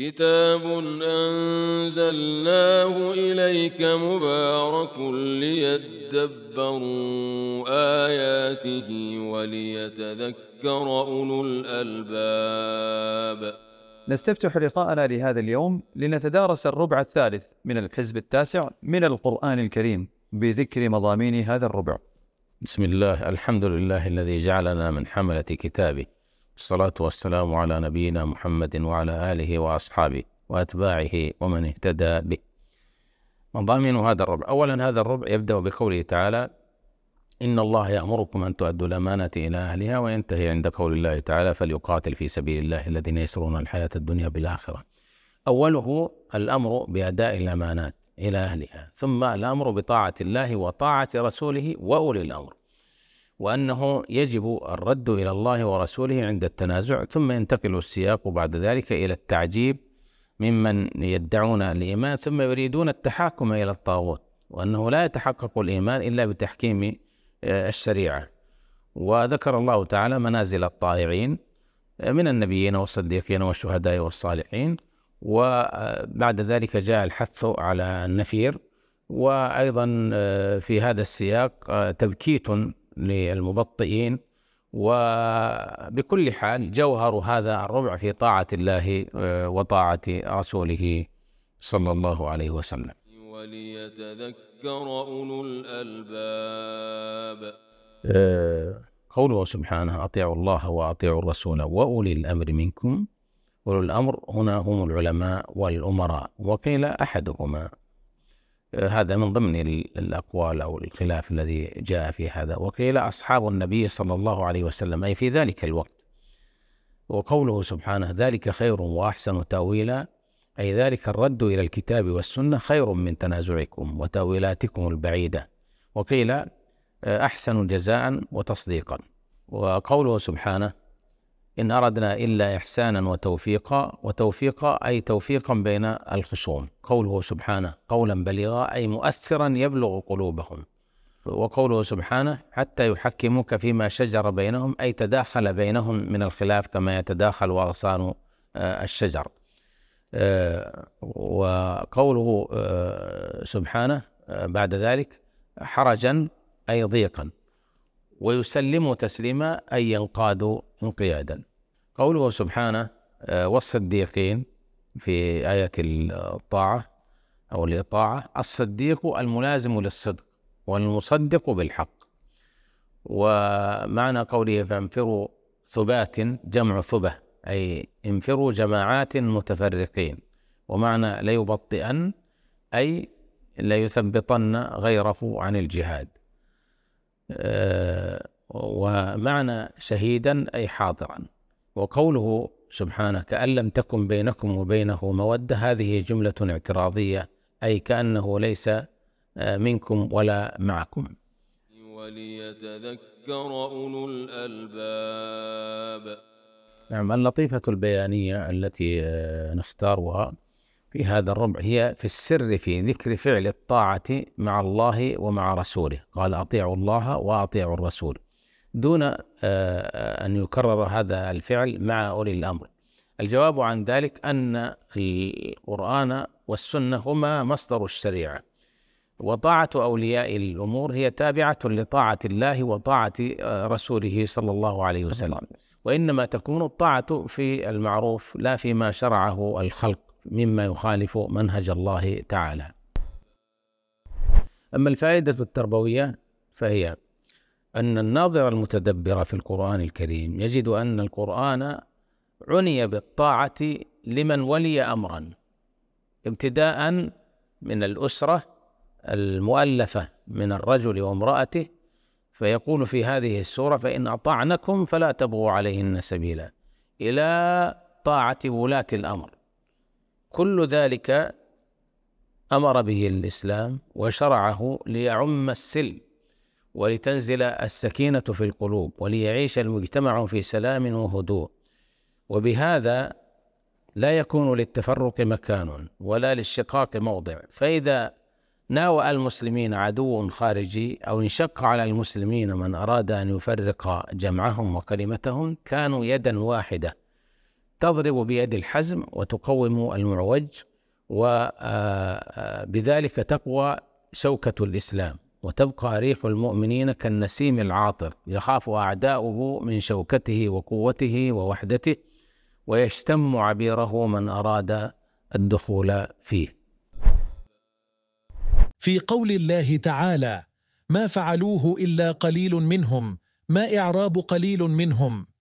كتاب أنزلناه إليك مبارك ليدبروا آياته وليتذكر أولو الألباب. نستفتح لقاءنا لهذا اليوم لنتدارس الربع الثالث من الحزب التاسع من القرآن الكريم بذكر مضامين هذا الربع. بسم الله الحمد لله الذي جعلنا من حملة كتابه الصلاة والسلام على نبينا محمد وعلى آله وأصحابه وأتباعه ومن اهتدى به ضامن هذا الربع أولا هذا الربع يبدأ بقوله تعالى إن الله يأمركم أن تؤدوا الأمانة إلى أهلها وينتهي عند قول الله تعالى فليقاتل في سبيل الله الذين يسرون الحياة الدنيا بالآخرة أوله الأمر بأداء الأمانات إلى أهلها ثم الأمر بطاعة الله وطاعة رسوله وأولي الأمر وأنه يجب الرد إلى الله ورسوله عند التنازع ثم ينتقل السياق بعد ذلك إلى التعجيب ممن يدعون الإيمان ثم يريدون التحاكم إلى الطاغوت وأنه لا يتحقق الإيمان إلا بتحكيم آه، الشريعة وذكر الله تعالى منازل الطائعين آه، من النبيين والصديقين والشهداء والصالحين وبعد ذلك جاء الحث على النفير وأيضا آه، في هذا السياق تبكيت للمبطئين وبكل حال جوهر هذا الربع في طاعة الله آه، وطاعة رسوله صلى الله عليه وسلم وليتذكر أولو الألباب آه، قوله سبحانه أطيعوا الله وأطيعوا الرسول وأولي الأمر منكم أولو الأمر هنا هم العلماء والأمراء وقيل أحدهما هذا من ضمن الأقوال أو الخلاف الذي جاء في هذا وقيل أصحاب النبي صلى الله عليه وسلم أي في ذلك الوقت وقوله سبحانه ذلك خير وأحسن تأويلا أي ذلك الرد إلى الكتاب والسنة خير من تنازعكم وتأويلاتكم البعيدة وقيل أحسن جزاء وتصديقا وقوله سبحانه إن أردنا إلا إحسانا وتوفيقا وتوفيقا أي توفيقا بين الخصوم قوله سبحانه قولا بليغا أي مؤثرا يبلغ قلوبهم وقوله سبحانه حتى يحكموك فيما شجر بينهم أي تداخل بينهم من الخلاف كما يتداخل وأغصان آه، الشجر آه، وقوله آه، سبحانه بعد ذلك حرجا أي ضيقا ويسلموا تسليما أي ينقادوا انقيادا قوله سبحانه آه، والصديقين في آية الطاعة أو الإطاعة الصديق الملازم للصدق والمصدق بالحق ومعنى قوله فانفروا ثبات جمع ثبة أي انفروا جماعات متفرقين ومعنى ليبطئن أي ليثبطن غيره عن الجهاد أه ومعنى شهيدا أي حاضرا وقوله سبحانه كأن لم تكن بينكم وبينه مودة هذه جملة اعتراضية أي كأنه ليس آه، منكم ولا معكم وليتذكر أولو الألباب نعم اللطيفة البيانية التي آه، نختارها في هذا الربع هي في السر في ذكر فعل الطاعة مع الله ومع رسوله قال أطيعوا الله وأطيعوا الرسول دون آه، آه، أن يكرر هذا الفعل مع أولي الأمر الجواب عن ذلك أن القرآن والسنة هما مصدر الشريعة وطاعة أولياء الأمور هي تابعة لطاعة الله وطاعة آه، رسوله صلى الله عليه وسلم وإنما تكون الطاعة في المعروف لا فيما شرعه الخلق مما يخالف منهج الله تعالى أما الفائدة التربوية فهي أن الناظر المتدبر في القرآن الكريم يجد أن القرآن عني بالطاعة لمن ولي أمرا ابتداء من الأسرة المؤلفة من الرجل وامرأته فيقول في هذه السورة فإن أطعنكم فلا تبغوا عليهن سبيلا إلى طاعة ولاة الأمر كل ذلك أمر به الإسلام وشرعه ليعم السلم ولتنزل السكينة في القلوب وليعيش المجتمع في سلام وهدوء وبهذا لا يكون للتفرق مكان ولا للشقاق موضع فإذا ناوأ المسلمين عدو خارجي أو انشق على المسلمين من أراد أن يفرق جمعهم وكلمتهم كانوا يدا واحدة تضرب بيد الحزم وتقوم المعوج وبذلك آه، آه، تقوى شوكة الإسلام وتبقى ريح المؤمنين كالنسيم العاطر يخاف أعداؤه من شوكته وقوته ووحدته ويشتم عبيره من أراد الدخول فيه في قول الله تعالى ما فعلوه إلا قليل منهم ما إعراب قليل منهم